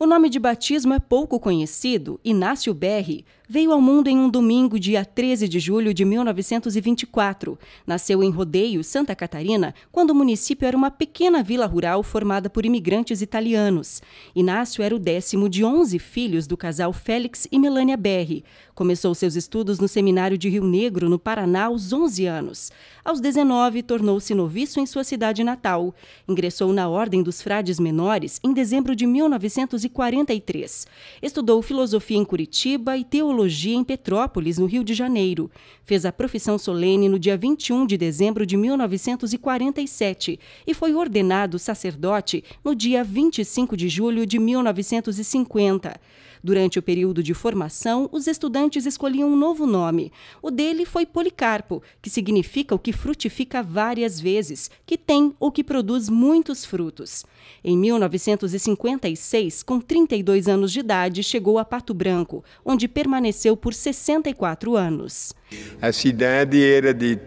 O nome de batismo é pouco conhecido. Inácio Berri veio ao mundo em um domingo, dia 13 de julho de 1924. Nasceu em Rodeio, Santa Catarina, quando o município era uma pequena vila rural formada por imigrantes italianos. Inácio era o décimo de 11 filhos do casal Félix e Melânia Berri. Começou seus estudos no seminário de Rio Negro, no Paraná, aos 11 anos. Aos 19, tornou-se noviço em sua cidade natal. Ingressou na Ordem dos Frades Menores em dezembro de 1924. 1943. Estudou filosofia em Curitiba e teologia em Petrópolis, no Rio de Janeiro. Fez a profissão solene no dia 21 de dezembro de 1947 e foi ordenado sacerdote no dia 25 de julho de 1950. Durante o período de formação, os estudantes escolhiam um novo nome. O dele foi Policarpo, que significa o que frutifica várias vezes, que tem ou que produz muitos frutos. Em 1956, com 32 anos de idade, chegou a Pato Branco, onde permaneceu por 64 anos. A cidade era de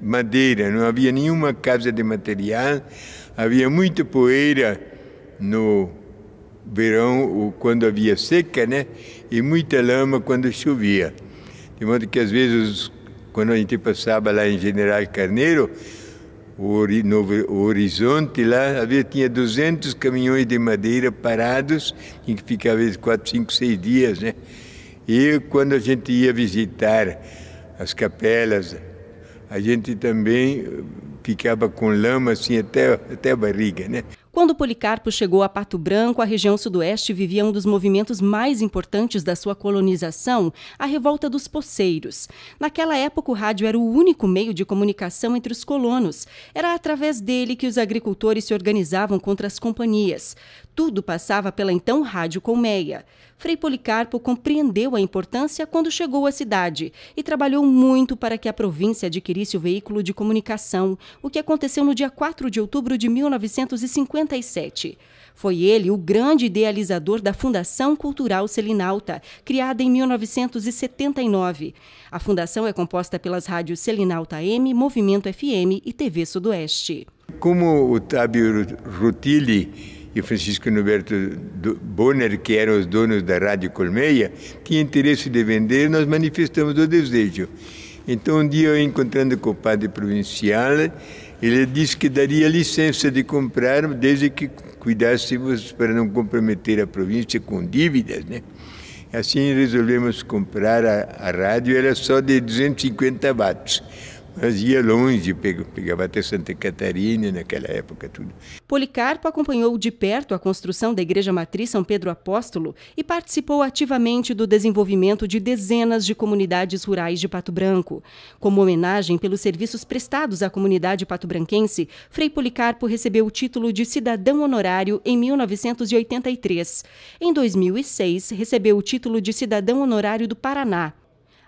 madeira, não havia nenhuma casa de material, havia muita poeira no verão quando havia seca, né? E muita lama quando chovia. De modo que às vezes, quando a gente passava lá em General Carneiro, o, o horizonte lá havia tinha 200 caminhões de madeira parados, em que ficava 4, 5, 6 dias, né? E quando a gente ia visitar as capelas, a gente também eh, ficava com lama assim até, até a barriga, né? Quando Policarpo chegou a Pato Branco, a região sudoeste vivia um dos movimentos mais importantes da sua colonização, a Revolta dos Poceiros. Naquela época, o rádio era o único meio de comunicação entre os colonos. Era através dele que os agricultores se organizavam contra as companhias. Tudo passava pela então Rádio Colmeia. Frei Policarpo compreendeu a importância quando chegou à cidade e trabalhou muito para que a província adquirisse o veículo de comunicação, o que aconteceu no dia 4 de outubro de 1957. Foi ele o grande idealizador da Fundação Cultural Selinalta, criada em 1979. A fundação é composta pelas rádios Selinalta M, Movimento FM e TV Sudoeste. Como o Tábio Rutilli e Francisco Norberto Bonner, que eram os donos da Rádio Colmeia, tinha interesse de vender, nós manifestamos o desejo. Então, um dia, eu encontrando com o padre provincial, ele disse que daria licença de comprar, desde que cuidássemos para não comprometer a província com dívidas, né? Assim resolvemos comprar a, a rádio, era só de 250 watts. Mas ia longe, pegava até Santa Catarina naquela época tudo. Policarpo acompanhou de perto a construção da Igreja Matriz São Pedro Apóstolo e participou ativamente do desenvolvimento de dezenas de comunidades rurais de Pato Branco. Como homenagem pelos serviços prestados à comunidade pato-branquense, Frei Policarpo recebeu o título de cidadão honorário em 1983. Em 2006, recebeu o título de cidadão honorário do Paraná.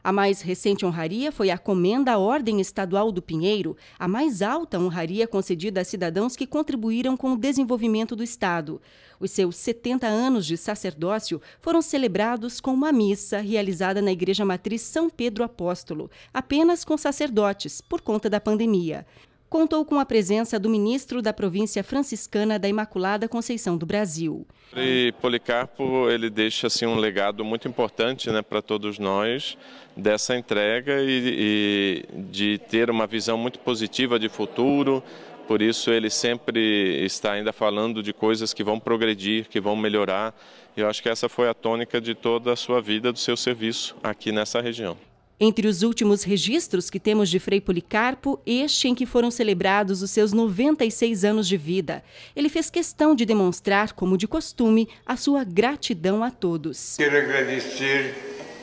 A mais recente honraria foi a Comenda à Ordem Estadual do Pinheiro, a mais alta honraria concedida a cidadãos que contribuíram com o desenvolvimento do Estado. Os seus 70 anos de sacerdócio foram celebrados com uma missa realizada na Igreja Matriz São Pedro Apóstolo, apenas com sacerdotes, por conta da pandemia contou com a presença do ministro da província franciscana da Imaculada Conceição do Brasil. E Policarpo, ele deixa assim um legado muito importante, né, para todos nós dessa entrega e, e de ter uma visão muito positiva de futuro. Por isso ele sempre está ainda falando de coisas que vão progredir, que vão melhorar. E eu acho que essa foi a tônica de toda a sua vida, do seu serviço aqui nessa região. Entre os últimos registros que temos de Frei Policarpo, este em que foram celebrados os seus 96 anos de vida. Ele fez questão de demonstrar, como de costume, a sua gratidão a todos. Quero agradecer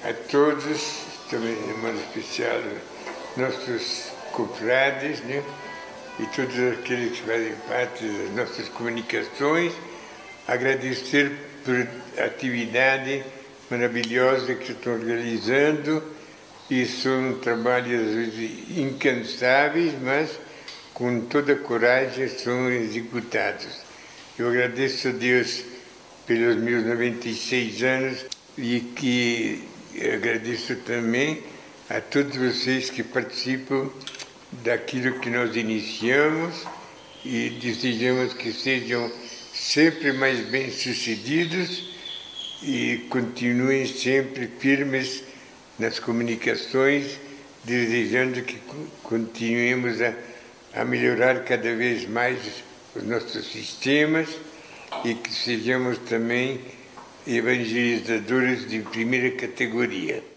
a todos, também de modo especial, nossos confrades, né? E todos aqueles que fazem parte das nossas comunicações. Agradecer por a atividade maravilhosa que estão organizando e são trabalhos incansáveis, mas com toda coragem são executados. Eu agradeço a Deus pelos meus 96 anos e que agradeço também a todos vocês que participam daquilo que nós iniciamos e desejamos que sejam sempre mais bem-sucedidos e continuem sempre firmes nas comunicações, desejando que continuemos a, a melhorar cada vez mais os nossos sistemas e que sejamos também evangelizadores de primeira categoria.